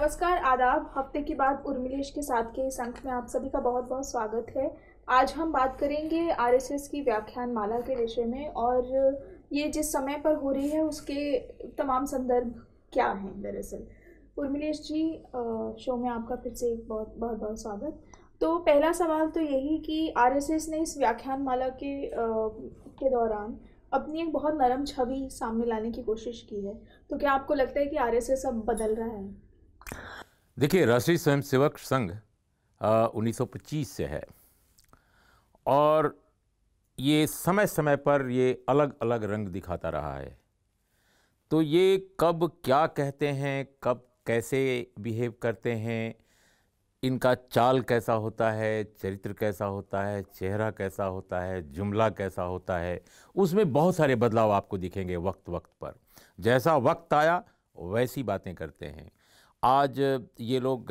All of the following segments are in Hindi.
नमस्कार आदाब हफ्ते के बाद उर्मिलेश के साथ के इस अंक में आप सभी का बहुत बहुत स्वागत है आज हम बात करेंगे आरएसएस की व्याख्यान माला के विषय में और ये जिस समय पर हो रही है उसके तमाम संदर्भ क्या हैं दरअसल उर्मिलेश जी शो में आपका फिर से एक बहुत बहुत बहुत स्वागत तो पहला सवाल तो यही कि एस ने इस व्याख्यान माला के के दौरान अपनी एक बहुत नरम छवि सामने लाने की कोशिश की है तो क्या आपको लगता है कि एस अब बदल रहा है देखिए राष्ट्रीय स्वयंसेवक संघ उन्नीस सौ पच्चीस से है और ये समय समय पर ये अलग अलग रंग दिखाता रहा है तो ये कब क्या कहते हैं कब कैसे बिहेव करते हैं इनका चाल कैसा होता है चरित्र कैसा होता है चेहरा कैसा होता है जुमला कैसा होता है उसमें बहुत सारे बदलाव आपको दिखेंगे वक्त वक्त पर जैसा वक्त आया वैसी बातें करते हैं आज ये लोग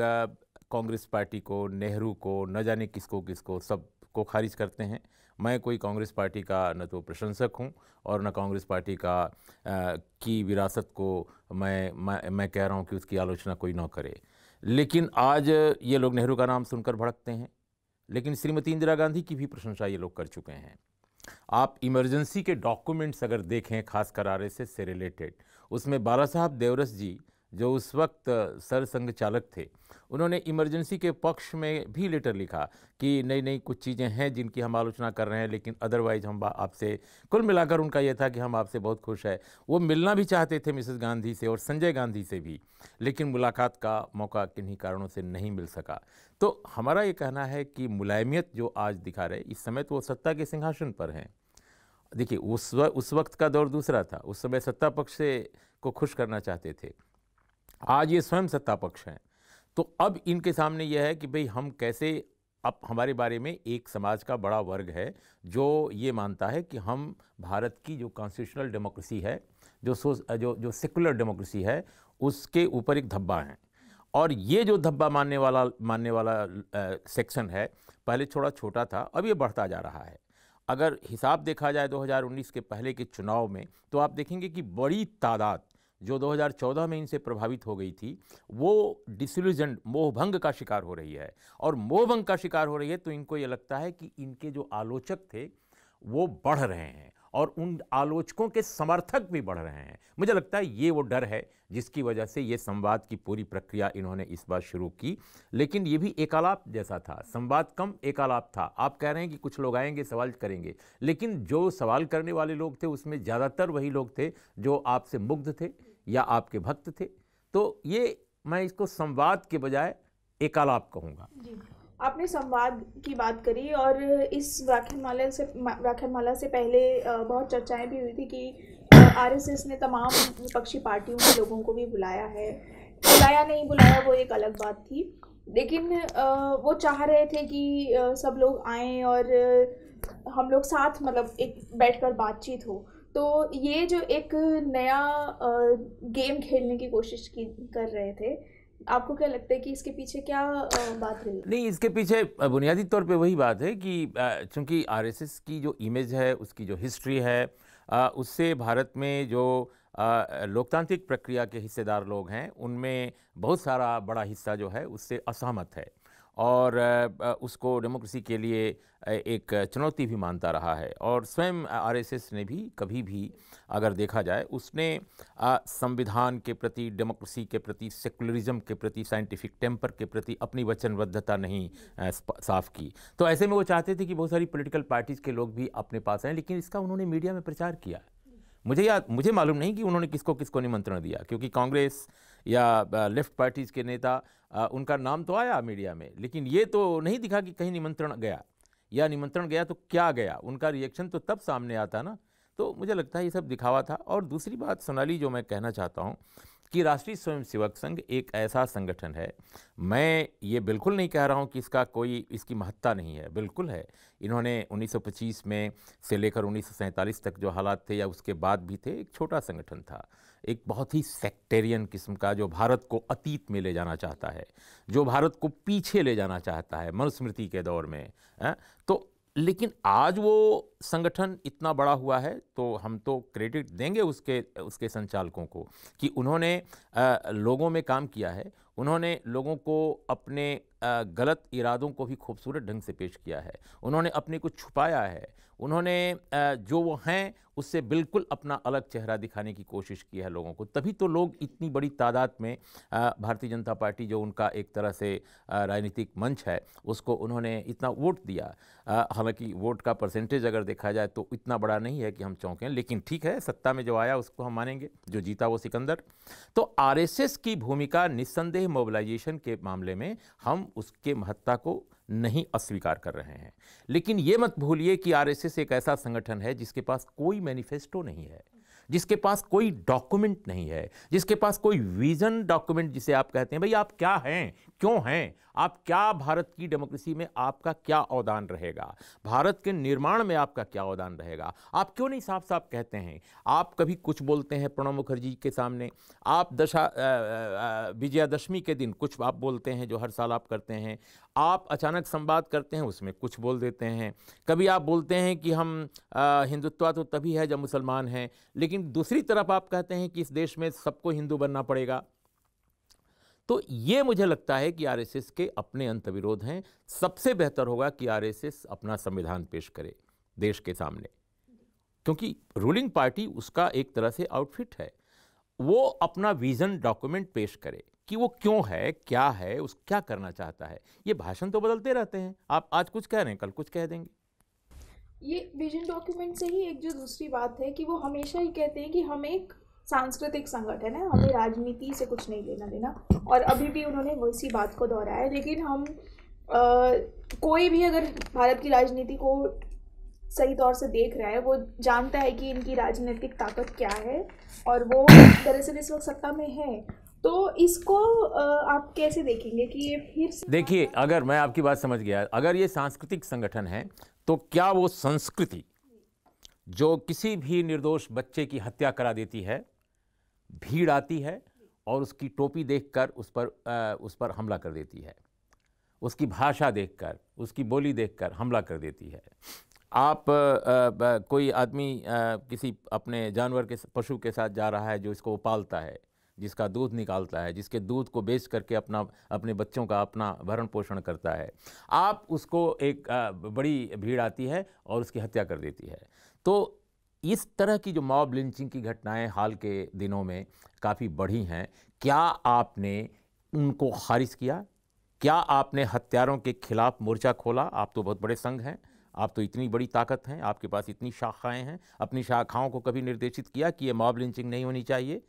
कांग्रेस पार्टी को नेहरू को न जाने किसको किसको सब को खारिज करते हैं मैं कोई कांग्रेस पार्टी का न तो प्रशंसक हूँ और न कांग्रेस पार्टी का आ, की विरासत को मैं मैं, मैं कह रहा हूँ कि उसकी आलोचना कोई न करे लेकिन आज ये लोग नेहरू का नाम सुनकर भड़कते हैं लेकिन श्रीमती इंदिरा गांधी की भी प्रशंसा ये लोग कर चुके हैं आप इमरजेंसी के डॉक्यूमेंट्स अगर देखें खास करारे से रिलेटेड उसमें बाला साहब देवरस जी जो उस वक्त सरसंघ चालक थे उन्होंने इमरजेंसी के पक्ष में भी लेटर लिखा कि नई नई कुछ चीज़ें हैं जिनकी हम आलोचना कर रहे हैं लेकिन अदरवाइज हम आपसे कुल मिलाकर उनका यह था कि हम आपसे बहुत खुश है वो मिलना भी चाहते थे मिसेस गांधी से और संजय गांधी से भी लेकिन मुलाकात का मौका किन्हीं कारणों से नहीं मिल सका तो हमारा ये कहना है कि मुलायमियत जो आज दिखा रहे इस समय तो वो सत्ता के सिंहासन पर हैं देखिए उस उस वक्त का दौर दूसरा था उस समय सत्ता पक्ष से को खुश करना चाहते थे आज ये स्वयं सत्ता पक्ष हैं तो अब इनके सामने यह है कि भाई हम कैसे अब हमारे बारे में एक समाज का बड़ा वर्ग है जो ये मानता है कि हम भारत की जो कॉन्स्टिट्यूशनल डेमोक्रेसी है जो सो जो जो सेकुलर डेमोक्रेसी है उसके ऊपर एक धब्बा है और ये जो धब्बा मानने वाला मानने वाला सेक्शन है पहले थोड़ा छोटा था अब ये बढ़ता जा रहा है अगर हिसाब देखा जाए 2019 के पहले के चुनाव में तो आप देखेंगे कि बड़ी तादाद जो 2014 में इनसे प्रभावित हो गई थी वो डिसल्यूजन मोहभंग का शिकार हो रही है और मोहभंग का शिकार हो रही है तो इनको ये लगता है कि इनके जो आलोचक थे वो बढ़ रहे हैं और उन आलोचकों के समर्थक भी बढ़ रहे हैं मुझे लगता है ये वो डर है जिसकी वजह से ये संवाद की पूरी प्रक्रिया इन्होंने इस बार शुरू की लेकिन ये भी एकालाप जैसा था संवाद कम एकालाप था आप कह रहे हैं कि कुछ लोग आएंगे सवाल करेंगे लेकिन जो सवाल करने वाले लोग थे उसमें ज़्यादातर वही लोग थे जो आपसे मुग्ध थे या आपके भक्त थे तो ये मैं इसको संवाद के बजाय एकालाप कहूँगा आपने संवाद की बात करी और इस व्याख्यानमाला से व्याख्यानमाला से पहले बहुत चर्चाएं भी हुई थी कि आरएसएस ने तमाम विपक्षी पार्टियों के लोगों को भी बुलाया है बुलाया नहीं बुलाया वो एक अलग बात थी लेकिन वो चाह रहे थे कि सब लोग आए और हम लोग साथ मतलब एक बैठकर बातचीत हो तो ये जो एक नया गेम खेलने की कोशिश की कर रहे थे आपको क्या लगता है कि इसके पीछे क्या बात रही नहीं इसके पीछे बुनियादी तौर पे वही बात है कि चूंकि आरएसएस की जो इमेज है उसकी जो हिस्ट्री है उससे भारत में जो लोकतांत्रिक प्रक्रिया के हिस्सेदार लोग हैं उनमें बहुत सारा बड़ा हिस्सा जो है उससे असहमत है और उसको डेमोक्रेसी के लिए एक चुनौती भी मानता रहा है और स्वयं आरएसएस ने भी कभी भी अगर देखा जाए उसने संविधान के प्रति डेमोक्रेसी के प्रति सेकुलरिज्म के प्रति साइंटिफिक टेम्पर के प्रति अपनी वचनबद्धता नहीं साफ़ की तो ऐसे में वो चाहते थे कि बहुत सारी पोलिटिकल पार्टीज़ के लोग भी अपने पास आएँ लेकिन इसका उन्होंने मीडिया में प्रचार किया मुझे याद मुझे मालूम नहीं कि उन्होंने किसको किसको निमंत्रण दिया क्योंकि कांग्रेस या लेफ्ट पार्टीज़ के नेता उनका नाम तो आया मीडिया में लेकिन ये तो नहीं दिखा कि कहीं निमंत्रण गया या निमंत्रण गया तो क्या गया उनका रिएक्शन तो तब सामने आता ना तो मुझे लगता है ये सब दिखावा था और दूसरी बात सोनाली जो मैं कहना चाहता हूँ कि राष्ट्रीय स्वयंसेवक संघ एक ऐसा संगठन है मैं ये बिल्कुल नहीं कह रहा हूँ कि इसका कोई इसकी महत्ता नहीं है बिल्कुल है इन्होंने 1925 में से लेकर उन्नीस तक जो हालात थे या उसके बाद भी थे एक छोटा संगठन था एक बहुत ही सेक्टेरियन किस्म का जो भारत को अतीत में ले जाना चाहता है जो भारत को पीछे ले जाना चाहता है मनुस्मृति के दौर में हाँ? तो लेकिन आज वो संगठन इतना बड़ा हुआ है तो हम तो क्रेडिट देंगे उसके उसके संचालकों को कि उन्होंने लोगों में काम किया है उन्होंने लोगों को अपने गलत इरादों को भी खूबसूरत ढंग से पेश किया है उन्होंने अपने को छुपाया है उन्होंने जो वो हैं उससे बिल्कुल अपना अलग चेहरा दिखाने की कोशिश की है लोगों को तभी तो लोग इतनी बड़ी तादाद में भारतीय जनता पार्टी जो उनका एक तरह से राजनीतिक मंच है उसको उन्होंने इतना वोट दिया हालांकि वोट का परसेंटेज अगर देखा जाए तो इतना बड़ा नहीं है कि हम चौंकें लेकिन ठीक है सत्ता में जो आया उसको हम मानेंगे जो जीता वो सिकंदर तो आर की भूमिका निस्संदेह मोबिलाइजेशन के मामले में हम उसके महत्ता को नहीं अस्वीकार कर रहे हैं लेकिन ये मत भूलिए कि आरएसएस एक ऐसा संगठन है जिसके पास कोई मैनिफेस्टो नहीं है जिसके पास कोई डॉक्यूमेंट नहीं है जिसके पास कोई विजन डॉक्यूमेंट जिसे आप कहते हैं भाई आप क्या हैं क्यों हैं आप क्या भारत की डेमोक्रेसी में आपका क्या अवदान रहेगा भारत के निर्माण में आपका क्या अवदान रहेगा आप क्यों नहीं साफ साफ कहते हैं आप कभी कुछ बोलते हैं प्रणब मुखर्जी के सामने आप दशा विजयादशमी के दिन कुछ आप बोलते हैं जो हर साल आप करते हैं आप अचानक संवाद करते हैं उसमें कुछ बोल देते हैं कभी आप बोलते हैं कि हम हिंदुत्व तो तभी है जब मुसलमान हैं लेकिन दूसरी तरफ आप कहते हैं कि इस देश में सबको हिंदू बनना पड़ेगा तो ये मुझे लगता है कि आरएसएस के अपने अंत विरोध हैं सबसे बेहतर होगा कि आरएसएस अपना संविधान पेश करे देश के सामने क्योंकि रूलिंग पार्टी उसका एक तरह से आउटफिट है वो अपना विज़न डॉक्यूमेंट पेश करे कि वो क्यों है क्या है उस क्या करना चाहता है ये भाषण तो बदलते रहते हैं आप आज कुछ कह रहे हैं कल कुछ कह देंगे ये विजन डॉक्यूमेंट से ही एक जो दूसरी बात है कि वो हमेशा ही कहते हैं कि हम एक सांस्कृतिक संगठन है हमें राजनीति से कुछ नहीं लेना देना और अभी भी उन्होंने वैसी बात को दोहराया है लेकिन हम आ, कोई भी अगर भारत की राजनीति को सही तौर से देख रहा है वो जानता है कि इनकी राजनीतिक ताकत क्या है और वो दरअसल इस वक्त सत्ता में है तो इसको आप कैसे देखेंगे कि ये फिर देखिए अगर मैं आपकी बात समझ गया अगर ये सांस्कृतिक संगठन है तो क्या वो संस्कृति जो किसी भी निर्दोष बच्चे की हत्या करा देती है भीड़ आती है और उसकी टोपी देखकर उस पर आ, उस पर हमला कर देती है उसकी भाषा देखकर उसकी बोली देखकर हमला कर देती है आप आ, आ, कोई आदमी किसी अपने जानवर के पशु के साथ जा रहा है जो इसको पालता है जिसका दूध निकालता है जिसके दूध को बेच करके अपना अपने बच्चों का अपना भरण पोषण करता है आप उसको एक बड़ी भीड़ आती है और उसकी हत्या कर देती है तो इस तरह की जो मॉब लिंचिंग की घटनाएं हाल के दिनों में काफ़ी बढ़ी हैं क्या आपने उनको खारिज किया क्या आपने हत्यारों के खिलाफ मोर्चा खोला आप तो बहुत बड़े संघ हैं आप तो इतनी बड़ी ताकत हैं आपके पास इतनी शाखाएं हैं अपनी शाखाओं को कभी निर्देशित किया कि ये मॉब लिंचिंग नहीं होनी चाहिए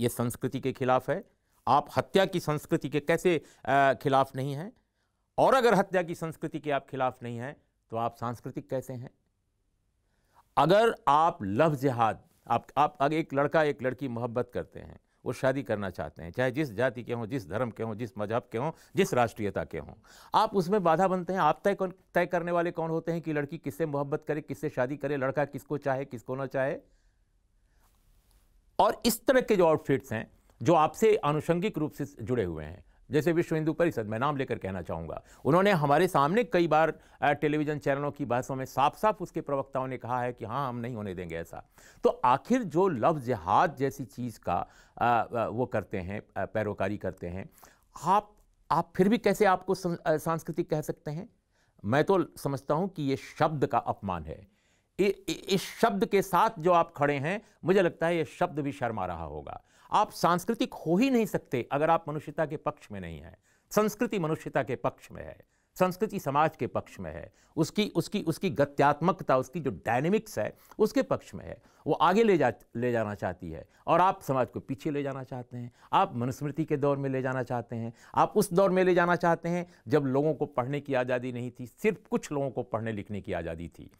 ये संस्कृति के खिलाफ है आप हत्या की संस्कृति के कैसे खिलाफ नहीं हैं और अगर हत्या की संस्कृति के आप खिलाफ नहीं हैं तो आप सांस्कृतिक कैसे हैं अगर आप लव जिहाद आप आप अगर एक लड़का एक लड़की मोहब्बत करते हैं वो शादी करना चाहते हैं चाहे जिस जाति के हों जिस धर्म के हों जिस मजहब के हों जिस राष्ट्रीयता के हों आप उसमें बाधा बनते हैं आप तय कौन तय करने वाले कौन होते हैं कि लड़की किससे मोहब्बत करे किससे शादी करे लड़का किसको चाहे किसको ना चाहे और इस तरह के जो आउटफिट्स हैं जो आपसे आनुषंगिक रूप से जुड़े हुए हैं जैसे विश्व हिंदू परिषद मैं नाम लेकर कहना चाहूँगा उन्होंने हमारे सामने कई बार टेलीविज़न चैनलों की बहसों में साफ साफ उसके प्रवक्ताओं ने कहा है कि हाँ हम नहीं होने देंगे ऐसा तो आखिर जो लव जहाद जैसी चीज़ का वो करते हैं पैरोकारी करते हैं आप आप फिर भी कैसे आपको सांस्कृतिक कह सकते हैं मैं तो समझता हूँ कि ये शब्द का अपमान है इस शब्द के साथ जो आप खड़े हैं मुझे लगता है ये शब्द भी शर्मा रहा होगा आप सांस्कृतिक हो ही नहीं सकते अगर आप मनुष्यता के पक्ष में नहीं हैं संस्कृति मनुष्यता के पक्ष में है संस्कृति समाज के पक्ष में है उसकी उसकी उसकी गत्यात्मकता उसकी जो डायनेमिक्स है उसके पक्ष में है वो आगे ले जा ले जाना चाहती है और आप समाज को पीछे ले जाना चाहते हैं आप मनुस्मृति के दौर में ले जाना चाहते हैं आप उस दौर में ले जाना चाहते हैं जब लोगों को पढ़ने की आज़ादी नहीं थी सिर्फ कुछ लोगों को पढ़ने लिखने की आज़ादी थी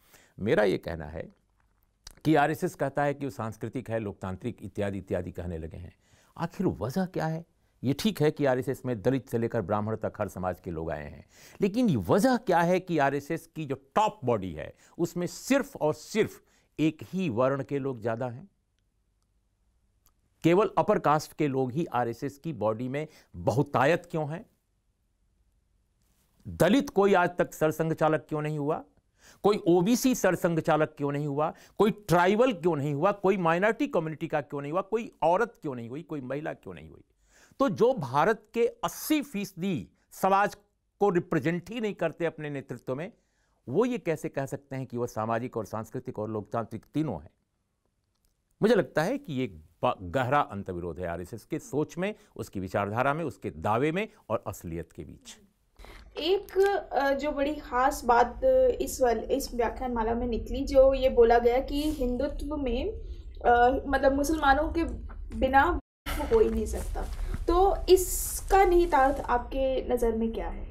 मेरा ये कहना है कि आर कहता है कि वो सांस्कृतिक है लोकतांत्रिक इत्यादि इत्यादि कहने लगे हैं आखिर वजह क्या है ये ठीक है कि आरएसएस में दलित से लेकर ब्राह्मण तक हर समाज के लोग आए हैं लेकिन वजह क्या है कि आरएसएस की जो टॉप बॉडी है उसमें सिर्फ और सिर्फ एक ही वर्ण के लोग ज़्यादा हैं केवल अपर कास्ट के लोग ही आरएसएस की बॉडी में बहुतायत क्यों हैं दलित कोई आज तक सरसंघ चालक क्यों नहीं हुआ कोई ओबीसी सरसंघ चालक क्यों नहीं हुआ कोई ट्राइबल क्यों नहीं हुआ कोई माइनॉरिटी कम्युनिटी का क्यों नहीं हुआ कोई औरत क्यों नहीं हुई कोई महिला क्यों नहीं हुई तो जो भारत के 80 फीसदी समाज को रिप्रेजेंट ही नहीं करते अपने नेतृत्व में वो ये कैसे कह सकते हैं कि वह सामाजिक और सांस्कृतिक और लोकतांत्रिक तीनों हैं मुझे लगता है कि ये गहरा अंतविरोध है आरएसएस के सोच में उसकी विचारधारा में उसके दावे में और असलियत के बीच एक जो बड़ी खास बात इस वाल इस व्याख्यान माला में निकली जो ये बोला गया कि हिंदुत्व में आ, मतलब मुसलमानों के बिना कोई नहीं सकता तो इसका निहितार्थ आपके नज़र में क्या है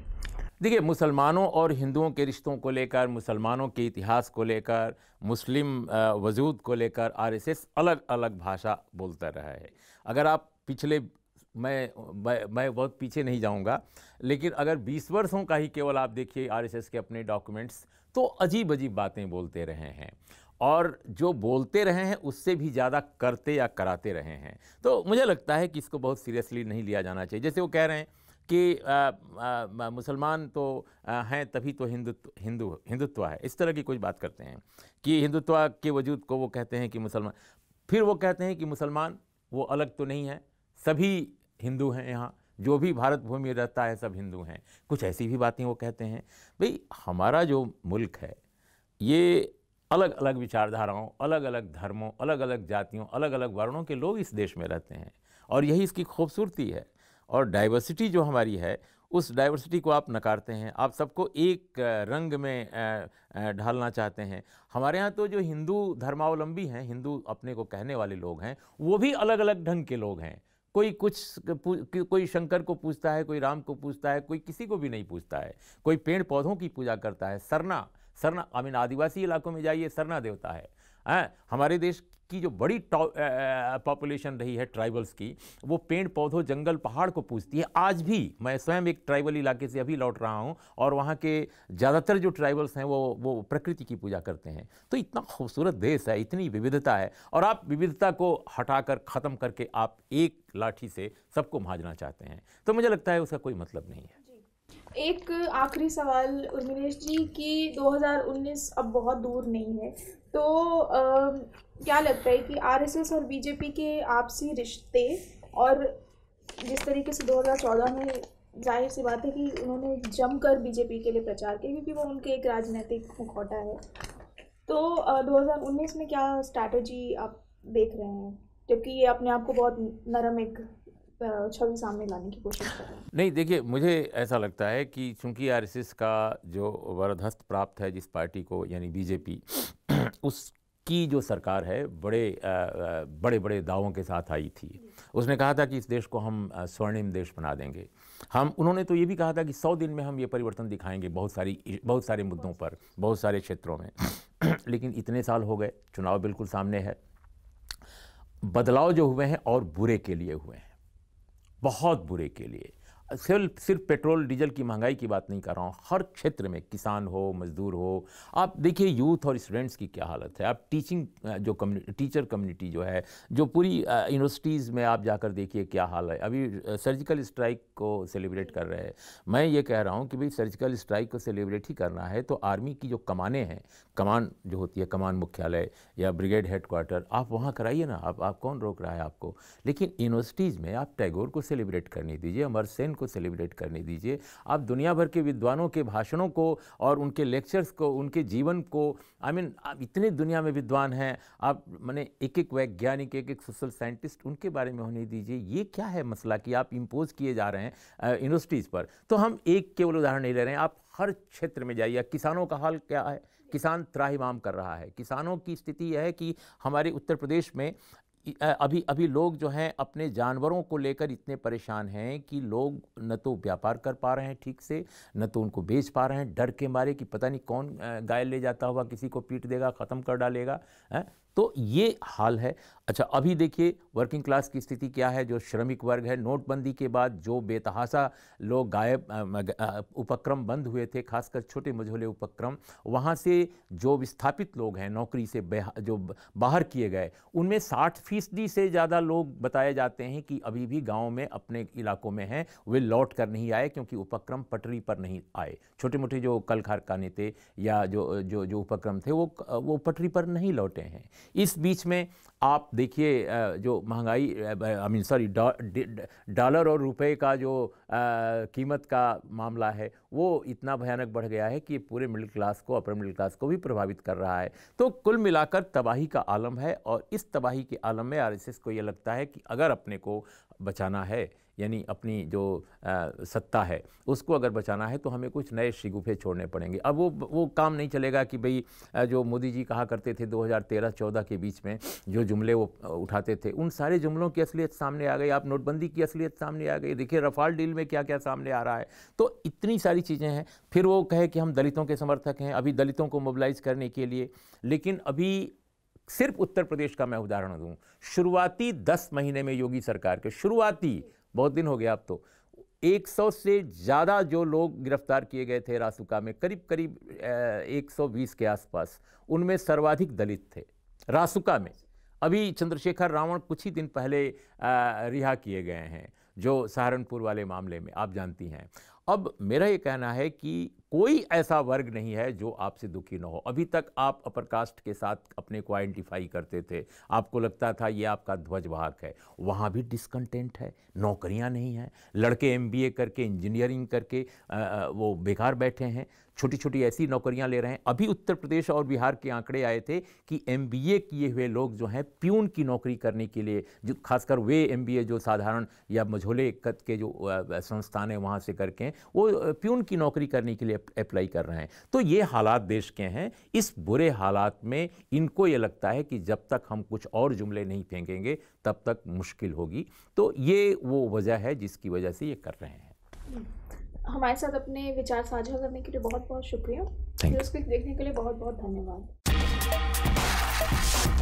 देखिए मुसलमानों और हिंदुओं के रिश्तों को लेकर मुसलमानों के इतिहास को लेकर मुस्लिम वजूद को लेकर आरएसएस अलग अलग भाषा बोलता रहा है अगर आप पिछले मैं मैं बहुत पीछे नहीं जाऊंगा लेकिन अगर 20 वर्षों का ही केवल आप देखिए आरएसएस के अपने डॉक्यूमेंट्स तो अजीब अजीब बातें बोलते रहे हैं और जो बोलते रहे हैं उससे भी ज़्यादा करते या कराते रहे हैं तो मुझे लगता है कि इसको बहुत सीरियसली नहीं लिया जाना चाहिए जैसे वो कह रहे हैं कि मुसलमान तो हैं तभी तो हिंदुत्व हिंदू हिंदुत्व है इस तरह की कुछ बात करते हैं कि हिंदुत्व के वजूद को वो कहते हैं कि मुसलमान फिर वो कहते हैं कि मुसलमान वो अलग तो नहीं है सभी हिंदू हैं यहाँ जो भी भारत भूमि रहता है सब हिंदू हैं कुछ ऐसी भी बातें वो कहते हैं भाई हमारा जो मुल्क है ये अलग अलग विचारधाराओं अलग अलग धर्मों अलग अलग जातियों अलग अलग वर्णों के लोग इस देश में रहते हैं और यही इसकी खूबसूरती है और डाइवर्सिटी जो हमारी है उस डाइवर्सिटी को आप नकारते हैं आप सबको एक रंग में ढालना चाहते हैं हमारे यहाँ तो जो हिंदू धर्मावलंबी हैं हिंदू अपने को कहने वाले लोग हैं वो भी अलग अलग ढंग के लोग हैं कोई कुछ कोई शंकर को पूछता है कोई राम को पूछता है कोई किसी को भी नहीं पूछता है कोई पेड़ पौधों की पूजा करता है सरना सरना आई मीन आदिवासी इलाकों में जाइए सरना देवता है आ, हमारे देश की जो बड़ी पॉपुलेशन रही है ट्राइबल्स की वो पेड़ पौधों जंगल पहाड़ को पूछती है आज भी मैं स्वयं एक ट्राइबल इलाके से अभी लौट रहा हूँ और वहाँ के ज़्यादातर जो ट्राइबल्स हैं वो वो प्रकृति की पूजा करते हैं तो इतना खूबसूरत देश है इतनी विविधता है और आप विविधता को हटाकर ख़त्म करके आप एक लाठी से सबको भाजना चाहते हैं तो मुझे लगता है उसका कोई मतलब नहीं है एक आखिरी सवाल उर्मिलेश जी कि 2019 अब बहुत दूर नहीं है तो आ, क्या लगता है कि आरएसएस और बीजेपी के आपसी रिश्ते और जिस तरीके से 2014 में जाहिर सी बात है कि उन्होंने जमकर बीजेपी के लिए प्रचार किया क्योंकि वो उनके एक राजनीतिक मुखौटा है तो आ, 2019 में क्या स्ट्रैटेजी आप देख रहे हैं जबकि ये अपने आप को बहुत नरम एक छवि सामने लाने की कोशिश कर रहे हैं नहीं देखिए मुझे ऐसा लगता है कि चूंकि आरएसएस का जो वरदहस्त प्राप्त है जिस पार्टी को यानी बीजेपी उस की जो सरकार है बड़े बड़े बड़े दावों के साथ आई थी उसने कहा था कि इस देश को हम स्वर्णिम देश बना देंगे हम उन्होंने तो ये भी कहा था कि सौ दिन में हम ये परिवर्तन दिखाएंगे बहुत सारी बहुत सारे मुद्दों पर बहुत सारे क्षेत्रों में लेकिन इतने साल हो गए चुनाव बिल्कुल सामने है बदलाव जो हुए हैं और बुरे के लिए हुए हैं बहुत बुरे के लिए सिर्फ सिर्फ पेट्रोल डीजल की महंगाई की बात नहीं कर रहा हूँ हर क्षेत्र में किसान हो मजदूर हो आप देखिए यूथ और स्टूडेंट्स की क्या हालत है आप टीचिंग जो कम्युनिटी टीचर कम्युनिटी जो है जो पूरी यूनिवर्सिटीज़ में आप जाकर देखिए क्या हाल है अभी सर्जिकल स्ट्राइक को सेलिब्रेट कर रहे हैं मैं ये कह रहा हूँ कि भाई सर्जिकल स्ट्राइक को सेलिब्रेट ही करना है तो आर्मी की जो कमाने हैं कमान जो होती है कमान मुख्यालय या ब्रिगेड हेडक्वार्टर आप वहाँ कराइए ना आप, आप कौन रोक रहा है आपको लेकिन यूनिवर्सिटीज़ में आप टैगोर को सेलिब्रेट करने दीजिए अमर सेन को सेलिब्रेट करने दीजिए आप दुनिया भर के विद्वानों के भाषणों को और उनके लेक्चर्स को उनके जीवन को आई I मीन mean, आप इतने दुनिया में विद्वान हैं आप मैंने एक एक वैज्ञानिक एक एक सोशल साइंटिस्ट उनके बारे में होने दीजिए ये क्या है मसला कि आप इम्पोज किए जा रहे हैं यूनिवर्सिटीज़ पर तो हम एक केवल उदाहरण नहीं ले रहे हैं आप हर क्षेत्र में जाइए किसानों का हाल क्या है किसान त्राहिमाम कर रहा है किसानों की स्थिति यह है कि हमारे उत्तर प्रदेश में अभी अभी लोग जो हैं अपने जानवरों को लेकर इतने परेशान हैं कि लोग न तो व्यापार कर पा रहे हैं ठीक से न तो उनको बेच पा रहे हैं डर के मारे कि पता नहीं कौन गाय ले जाता हुआ किसी को पीट देगा ख़त्म कर डालेगा है तो ये हाल है अच्छा अभी देखिए वर्किंग क्लास की स्थिति क्या है जो श्रमिक वर्ग है नोटबंदी के बाद जो बेतहासा लोग गायब उपक्रम बंद हुए थे खासकर छोटे मझोले उपक्रम वहाँ से जो विस्थापित लोग हैं नौकरी से जो बाहर किए गए उनमें साठ फीसदी से ज़्यादा लोग बताए जाते हैं कि अभी भी गाँव में अपने इलाकों में हैं वे लौट कर नहीं आए क्योंकि उपक्रम पटरी पर नहीं आए छोटे मोटे जो कल कारखाने थे या जो जो जो उपक्रम थे वो वो पटरी पर नहीं लौटे हैं इस बीच में आप देखिए जो महंगाई आई मीन सॉरी डॉलर और रुपए का जो कीमत का मामला है वो इतना भयानक बढ़ गया है कि पूरे मिडिल क्लास को अपर मिडिल क्लास को भी प्रभावित कर रहा है तो कुल मिलाकर तबाही का आलम है और इस तबाही के आलम में आरएसएस को ये लगता है कि अगर अपने को बचाना है यानी अपनी जो आ, सत्ता है उसको अगर बचाना है तो हमें कुछ नए शिगुफे छोड़ने पड़ेंगे अब वो वो काम नहीं चलेगा कि भाई जो मोदी जी कहा करते थे 2013-14 के बीच में जो जुमले वो उठाते थे उन सारे जुमलों की असलियत सामने आ गई आप नोटबंदी की असलियत सामने आ गई देखिए रफाल डील में क्या क्या सामने आ रहा है तो इतनी सारी चीज़ें हैं फिर वो कहे कि हम दलितों के समर्थक हैं अभी दलितों को मोबिलाइज करने के लिए लेकिन अभी सिर्फ उत्तर प्रदेश का मैं उदाहरण दूं शुरुआती दस महीने में योगी सरकार के शुरुआती बहुत दिन हो गया अब तो 100 से ज़्यादा जो लोग गिरफ्तार किए गए थे रासुका में करीब करीब 120 के आसपास उनमें सर्वाधिक दलित थे रासुका में अभी चंद्रशेखर रावण कुछ ही दिन पहले रिहा किए गए हैं जो सहारनपुर वाले मामले में आप जानती हैं अब मेरा ये कहना है कि कोई ऐसा वर्ग नहीं है जो आपसे दुखी ना हो अभी तक आप अपर कास्ट के साथ अपने को आइडेंटिफाई करते थे आपको लगता था ये आपका ध्वजवाहक है वहाँ भी डिसकंटेंट है नौकरियाँ नहीं हैं लड़के एमबीए करके इंजीनियरिंग करके आ, वो बेकार बैठे हैं छोटी छोटी ऐसी नौकरियां ले रहे हैं अभी उत्तर प्रदेश और बिहार के आंकड़े आए थे कि एम किए हुए लोग जो हैं प्यून की नौकरी करने के लिए जो खासकर वे एम जो साधारण या मझोले कद के जो संस्थान है वहाँ से करके हैं वो प्यून की नौकरी करने के लिए अप्लाई कर रहे हैं तो ये हालात देश के हैं इस बुरे हालात में इनको ये लगता है कि जब तक हम कुछ और जुमले नहीं फेंकेंगे तब तक मुश्किल होगी तो ये वो वजह है जिसकी वजह से ये कर रहे हैं हमारे साथ अपने विचार साझा करने के लिए बहुत बहुत शुक्रिया न्यूज़ क्विक देखने के लिए बहुत बहुत धन्यवाद